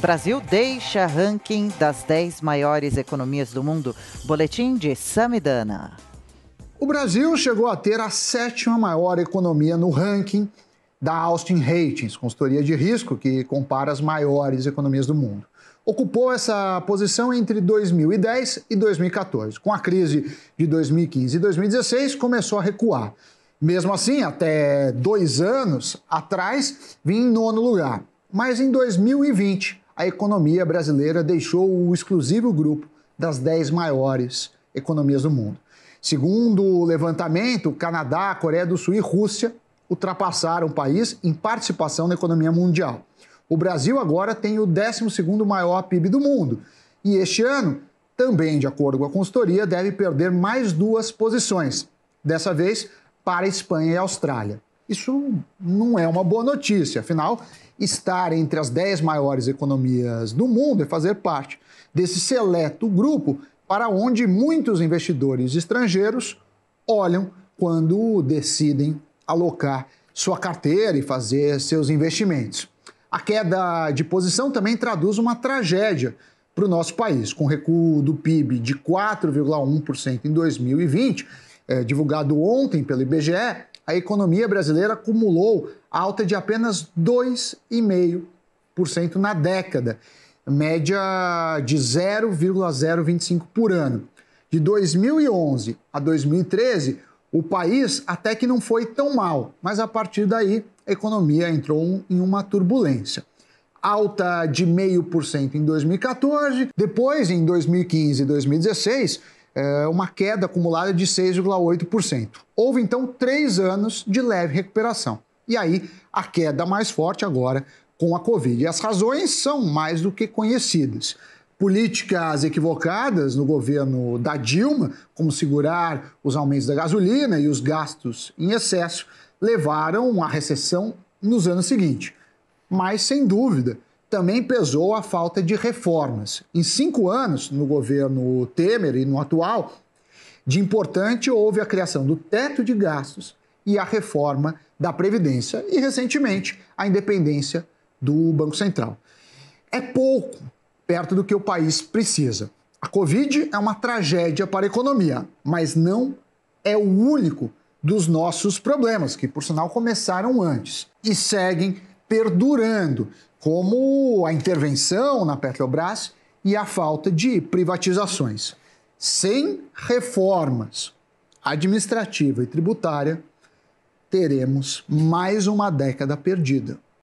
Brasil deixa ranking das 10 maiores economias do mundo. Boletim de Samidana. O Brasil chegou a ter a sétima maior economia no ranking da Austin Ratings, consultoria de risco que compara as maiores economias do mundo. Ocupou essa posição entre 2010 e 2014. Com a crise de 2015 e 2016, começou a recuar. Mesmo assim, até dois anos atrás, vinha em nono lugar. Mas em 2020, a economia brasileira deixou o exclusivo grupo das 10 maiores economias do mundo. Segundo o levantamento, Canadá, Coreia do Sul e Rússia ultrapassaram o país em participação na economia mundial. O Brasil agora tem o 12º maior PIB do mundo e este ano, também de acordo com a consultoria, deve perder mais duas posições, dessa vez para Espanha e Austrália. Isso não é uma boa notícia, afinal, estar entre as 10 maiores economias do mundo e é fazer parte desse seleto grupo para onde muitos investidores estrangeiros olham quando decidem alocar sua carteira e fazer seus investimentos. A queda de posição também traduz uma tragédia para o nosso país, com recuo do PIB de 4,1% em 2020, é, eh, divulgado ontem pelo IBGE, a economia brasileira acumulou alta de apenas 2,5% na década, média de 0,025 por ano. De 2011 a 2013, o país até que não foi tão mal, mas a partir daí a economia entrou em uma turbulência. Alta de 0,5% em 2014, depois em 2015 e 2016 eh, uma queda acumulada de 6,8%. Houve então três anos de leve recuperação. E aí, a queda mais forte agora com a Covid. E as razões são mais do que conhecidas. Políticas equivocadas no governo da Dilma, como segurar os aumentos da gasolina e os gastos em excesso, levaram à recessão nos anos seguintes. Mas, sem dúvida, também pesou a falta de reformas. Em cinco anos, no governo Temer e no atual, de importante houve a criação do teto de gastos e a reforma da Previdência e, recentemente, a independência do Banco Central. É pouco perto do que o país precisa. A Covid é uma tragédia para a economia, mas não é o único dos nossos problemas, que por sinal começaram antes e seguem perdurando, como a intervenção na Petrobras e a falta de privatizações. Sem reformas administrativa e tributária, teremos mais uma década perdida.